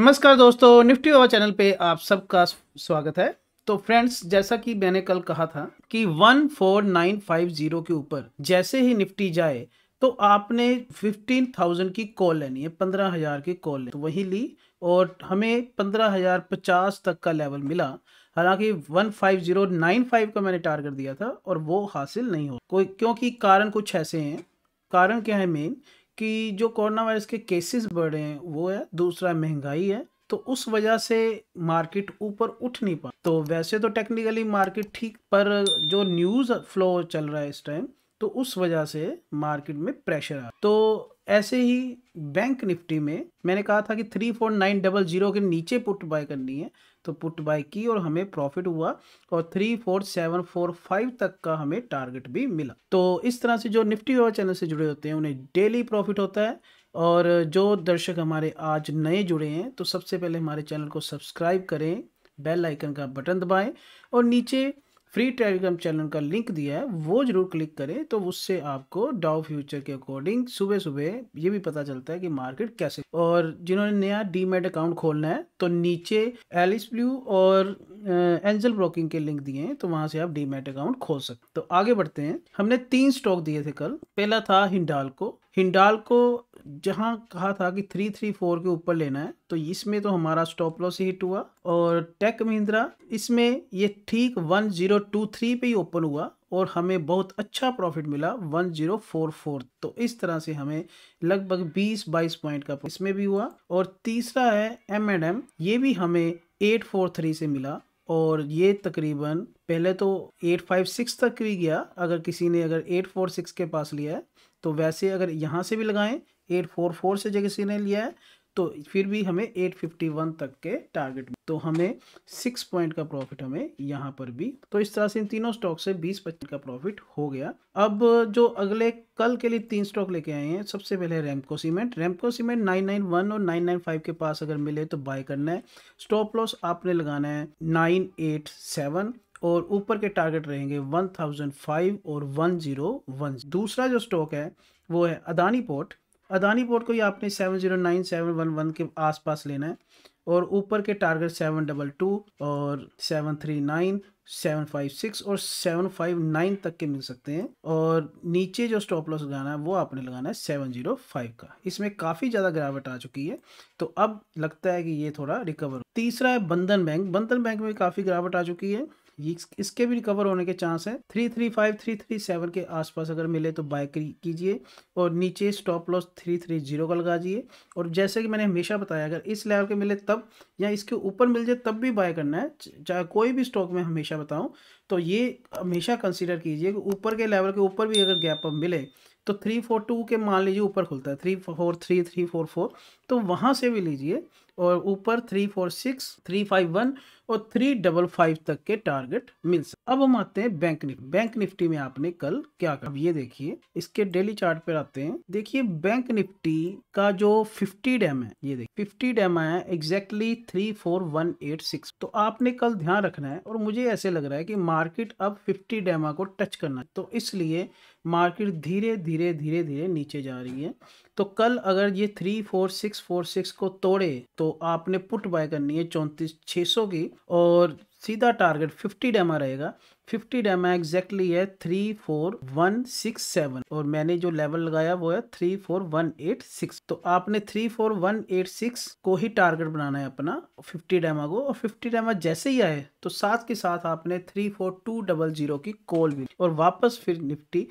नमस्कार दोस्तों निफ्टी बाबा चैनल पे आप सबका स्वागत है तो फ्रेंड्स जैसा कि मैंने कल कहा था कि 14950 के ऊपर जैसे ही निफ्टी जाए तो आपने 15,000 की कॉल लेनी है 15,000 की कॉल तो वही ली और हमें 15,050 तक का लेवल मिला हालांकि 15095 का मैंने टारगेट दिया था और वो हासिल नहीं हो कोई क्योंकि कारण कुछ ऐसे हैं कारण क्या है मेन कि जो कोरोना वायरस के केसेस बढ़े हैं वो है दूसरा महंगाई है तो उस वजह से मार्केट ऊपर उठ नहीं पा तो वैसे तो टेक्निकली मार्केट ठीक पर जो न्यूज़ फ्लो चल रहा है इस टाइम तो उस वजह से मार्केट में प्रेशर आ तो ऐसे ही बैंक निफ्टी में मैंने कहा था कि three four nine double zero के नीचे पुट बाय करनी है तो पुट बाय की और हमें प्रॉफिट हुआ और three four seven four five तक का हमें टारगेट भी मिला तो इस तरह से जो निफ्टी व्यवहार चैनल से जुड़े होते हैं उन्हें डेली प्रॉफिट होता है और जो दर्शक हमारे आज नए जुड़े हैं तो सबसे पहले हमारे चैनल को सब्सक्राइब करें बेल आइकन का बटन दबाएं और नीचे फ्री टेलीग्राम चैनल का लिंक दिया है वो जरूर क्लिक करें तो उससे आपको डाउ फ्यूचर के अकॉर्डिंग सुबह सुबह ये भी पता चलता है कि मार्केट कैसे और जिन्होंने नया डीमेट अकाउंट खोलना है तो नीचे एलिस ब्लू और एंजल ब्रोकिंग के लिंक दिए हैं तो वहां से आप डीमेट अकाउंट खोल सकते तो आगे बढ़ते हैं हमने तीन स्टॉक दिए थे कल पहला था हिंडाल को हिंडाल को जहाँ कहा था कि थ्री थ्री फोर के ऊपर लेना है तो इसमें तो हमारा स्टॉप लॉस हिट हुआ और टेक महिंद्रा इसमें ये ठीक वन जीरो टू थ्री पे ही ओपन हुआ और हमें बहुत अच्छा प्रॉफिट मिला वन जीरो फोर फोर तो इस तरह से हमें लगभग बीस बाईस पॉइंट का इसमें भी हुआ और तीसरा है एम एंड एम ये भी हमें एट फोर थ्री से मिला और ये तकरीबन पहले तो एट फाइव सिक्स तक भी गया अगर किसी ने अगर एट फोर सिक्स के पास लिया है तो वैसे अगर यहाँ से भी लगाएं एट फोर फोर से जगह किसी ने लिया है तो फिर भी हमें एट फिफ्टी वन तक के टारगेट में तो हमें सिक्स पॉइंट का प्रॉफिट हमें यहाँ पर भी तो इस तरह से इन तीनों स्टॉक से बीस परसेंट का प्रॉफिट हो गया अब जो अगले कल के लिए तीन स्टॉक लेके आए हैं सबसे पहले Ramco cement Ramco cement nine nine one और नाइन नाइन फाइव के पास अगर मिले तो बाय करना है स्टॉप लॉस आपने लगाना है नाइन एट सेवन और ऊपर के टारगेट रहेंगे 1005 और 1010 दूसरा जो स्टॉक है वो है अदानी पोर्ट अदानी पोर्ट को ही आपने seven zero nine seven one one के आसपास लेना है और ऊपर के टारगेट सेवन डबल टू और seven three nine seven five six और सेवन फाइव नाइन तक के मिल सकते हैं और नीचे जो स्टॉप लॉस लगाना है वो आपने लगाना है सेवन जीरो फाइव का इसमें काफ़ी ज़्यादा गिरावट आ चुकी है तो अब लगता है कि ये थोड़ा रिकवर तीसरा है बंधन बैंक बंधन बैंक में काफ़ी गिरावट आ चुकी है इसके भी रिकवर होने के चांस है three three five three three seven के आसपास अगर मिले तो बाय कीजिए और नीचे stop loss three three zero का लगा दिए और जैसे कि मैंने हमेशा बताया अगर इस लेवल के मिले तब या इसके ऊपर मिल जाए तब भी बाय करना है चाहे कोई भी स्टॉक में हमेशा बताऊँ तो ये हमेशा कंसिडर कीजिए कि ऊपर के लेवल के ऊपर भी अगर गैप अप मिले तो थ्री फोर टू के मान लीजिए ऊपर खुलता है three four three three four four तो वहाँ से भी लीजिए और ऊपर three four six three five one और थ्री डबल फाइव तक के टारगेट मिल सकते अब हम आते हैं बैंक निफ्टी बैंक निफ्टी में आपने कल क्या कर अब ये देखिए इसके डेली चार्ट पर आते हैं देखिए बैंक निफ्टी का जो फिफ्टी डैम है ये देखिए फिफ्टी डैम है exactly three four one eight six तो आपने कल ध्यान रखना है और मुझे ऐसे लग रहा है कि मार्केट अब फिफ्टी डैमा को टच करना है तो इसलिए मार्केट धीरे धीरे धीरे धीरे नीचे जा रही है तो कल अगर ये three four six four six को तोड़े तो आपने पुट बाय करनी है चौंतीस छः सौ की और सीधा टारगेट 50 डेमा रहेगा 50 डेमा एग्जैक्टली है three four one six seven और मैंने जो लेवल लगाया वो है three four one eight six तो आपने three four one eight six को ही टारगेट बनाना है अपना 50 डेमा को और 50 डेमा जैसे ही आए तो साथ के साथ आपने three four two double zero की कॉल भी और वापस फिर Nifty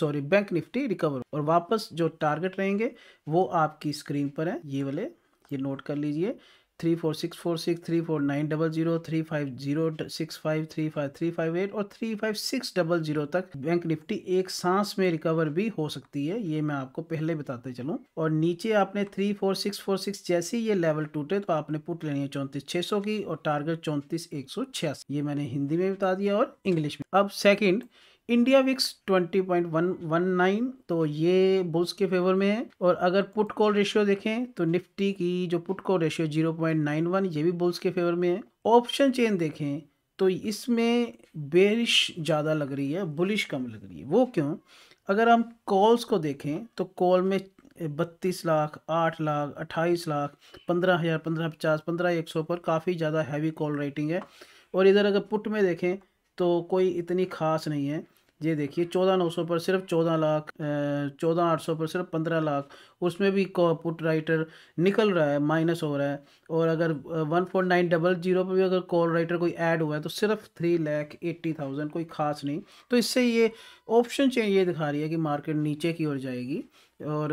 sorry bank Nifty recover और वापस जो टारगेट रहेंगे वो आपकी स्क्रीन पर है ये वाले ये नोट कर लीजिए three four six four six three four nine double zero three five zero six five three five three five eight और three five six double zero तक बैंक निफ्टी एक सांस में रिकवर भी हो सकती है ये मैं आपको पहले बताते चलूँ और नीचे आपने three four six four six जैसे ये लेवल टूटे तो आपने पुट लेनी है चौंतीस छः सौ की और टारगेट चौंतीस एक सौ छियासी ये मैंने हिंदी में बता दिया और इंग्लिश में अब सेकेंड इंडिया विक्स 20.119 तो ये बुल्स के फेवर में है और अगर पुट कॉल रेशियो देखें तो निफ्टी की जो पुट कॉल रेशियो 0.91 ये भी बुल्स के फेवर में है ऑप्शन चेन देखें तो इसमें बेरिश ज़्यादा लग रही है बुलिश कम लग रही है वो क्यों अगर हम कॉल्स को देखें तो कॉल में बत्तीस लाख आठ लाख अट्ठाईस लाख पंद्रह हज़ार पंद्रह पचास पंद्रह एक सौ पर काफ़ी ज़्यादा हैवी कॉल राइटिंग है और इधर अगर पुट में देखें तो कोई इतनी खास नहीं है ये देखिए चौदह नौ सौ पर सिर्फ चौदह लाख चौदह आठ सौ पर सिर्फ पंद्रह लाख उसमें भी पुट राइटर निकल रहा है माइनस हो रहा है और अगर one four nine double zero पर भी अगर कॉल राइटर कोई ऐड हुआ है तो सिर्फ थ्री लैख एट्टी थाउजेंड कोई खास नहीं तो इससे ये ऑप्शन चेंज ये दिखा रही है कि मार्केट नीचे की ओर जाएगी और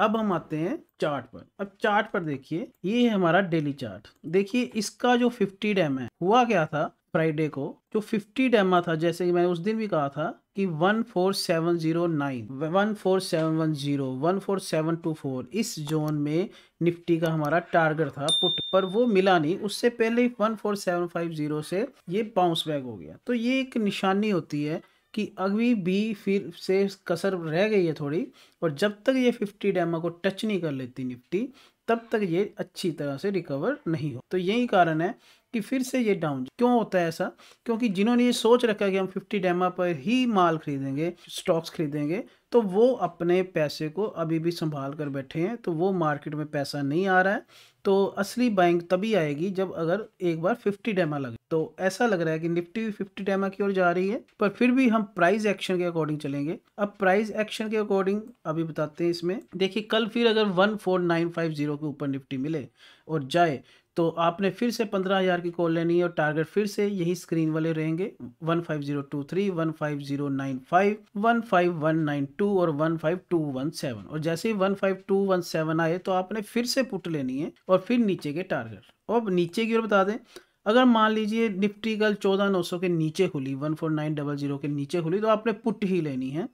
अब हम आते हैं चार्ट पर अब चार्ट पर देखिए ये है हमारा डेली चार्ट देखिए इसका जो फिफ्टी डैम है हुआ क्या था फ्राइडे को जो 50 डेमा था जैसे कि मैंने उस दिन भी कहा था कि 14709 14710 फोर इस जोन में निफ्टी का हमारा टारगेट था पुट पर वो मिला नहीं उससे पहले ही 14750 से ये बाउंस बैक हो गया तो ये एक निशानी होती है कि अभी भी फिर से कसर रह गई है थोड़ी और जब तक ये 50 डेमा को टच नहीं कर लेती निफ्टी तब तक ये अच्छी तरह से रिकवर नहीं हो तो यही कारण है कि फिर से ये डाउन क्यों होता है ऐसा क्योंकि जिन्होंने ये सोच रखा है कि हम फिफ्टी डेमा पर ही माल खरीदेंगे स्टॉक्स खरीदेंगे तो वो अपने पैसे को अभी भी संभाल कर बैठे हैं तो वो मार्केट में पैसा नहीं आ रहा है तो असली बाइंग तभी आएगी जब अगर एक बार फिफ्टी डेमा लगे तो ऐसा लग रहा है कि निफ्टी भी फिफ्टी डेमा की ओर जा रही है पर फिर भी हम प्राइस एक्शन के अकॉर्डिंग चलेंगे अब प्राइस एक्शन के अकॉर्डिंग अभी बताते हैं इसमें देखिए कल फिर अगर one four nine five zero के ऊपर निफ्टी मिले और जाए तो आपने फिर से पंद्रह हज़ार की कॉल लेनी है और टारगेट फिर से यही स्क्रीन वाले रहेंगे one five zero two three one five zero nine five one five one nine two और one five two one seven और जैसे ही one five two one seven आए तो आपने फिर से पुट लेनी है और फिर नीचे के टारगेट और नीचे की ओर बता दें अगर मान लीजिए निफ्टी कल चौदह नौ सौ के नीचे खुली one four nine double zero के नीचे खुली तो आपने पुट ही लेनी है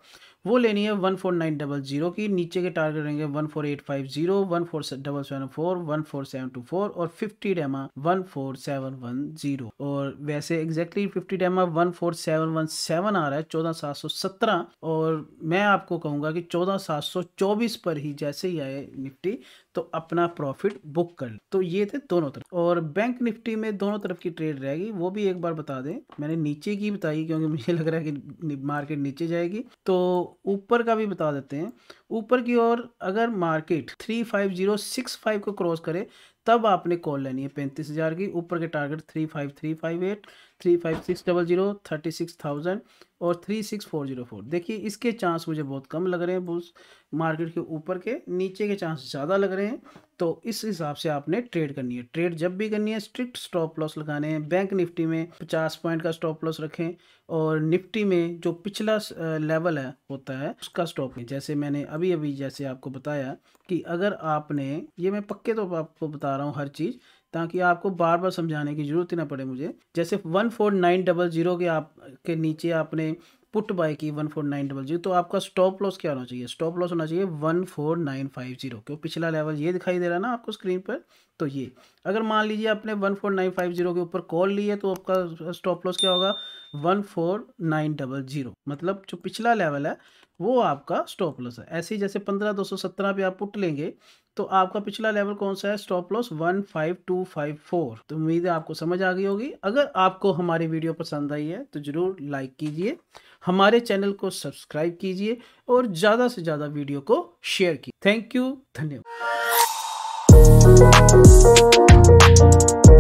वो लेनी है one four nine double zero की नीचे के टारगेट रहेंगे one four eight five zero one four double seven four one four seven two four और fifty DEMA one four seven one zero और वैसे exactly fifty DEMA one four seven one seven आ रहा है चौदह सात सौ सत्रह और मैं आपको कहूँगा कि चौदह सात सौ चौबीस पर ही जैसे ही आए निफ्टी तो अपना प्रॉफिट बुक कर ले तो ये थे दोनों तरफ और बैंक निफ्टी में दोनों तरफ की ट्रेड रहेगी वो भी एक बार बता दें मैंने नीचे की बताई क्योंकि मुझे लग रहा है कि मार्केट नीचे जाएगी तो ऊपर का भी बता देते हैं ऊपर की ओर अगर market three five zero six five को क्रॉस करे तब आपने कॉल लेनी है पैंतीस हज़ार की ऊपर के target three five three five eight three five six double zero thirty six thousand और three six four zero four देखिए इसके चांस मुझे बहुत कम लग रहे हैं मार्केट के ऊपर के नीचे के चांस ज़्यादा लग रहे हैं तो इस हिसाब से आपने ट्रेड करनी है ट्रेड जब भी करनी है स्ट्रिक्ट स्टॉप लॉस लगाने हैं बैंक निफ्टी में 50 पॉइंट का स्टॉप लॉस रखें और निफ्टी में जो पिछला लेवल है होता है उसका स्टॉप जैसे मैंने अभी अभी जैसे आपको बताया कि अगर आपने ये मैं पक्के तो आपको बता रहा हूँ हर चीज़ ताकि आपको बार बार समझाने की जरूरत ही ना पड़े मुझे जैसे one four nine double zero के आप के नीचे आपने पुट बाय की one four nine double zero तो आपका स्टॉप लॉस क्या होना चाहिए स्टॉप लॉस होना चाहिए one four nine five zero क्यों पिछला लेवल ये दिखाई दे रहा है ना आपको स्क्रीन पर तो ये अगर मान लीजिए आपने one four nine five zero के ऊपर कॉल ली है तो आपका स्टॉप लॉस क्या होगा one four nine double zero मतलब जो पिछला लेवल है वो आपका स्टॉप लॉस है ऐसे ही जैसे पंद्रह दो सौ सत्रह पे आप पुट लेंगे तो आपका पिछला लेवल कौन सा है stop loss one five two five four तो उम्मीद है आपको समझ आ गई होगी अगर आपको हमारी वीडियो पसंद आई है तो ज़रूर लाइक कीजिए हमारे चैनल को सब्सक्राइब कीजिए और ज़्यादा से ज़्यादा वीडियो को शेयर कीजिए थैंक यू धन्यवाद Thank you.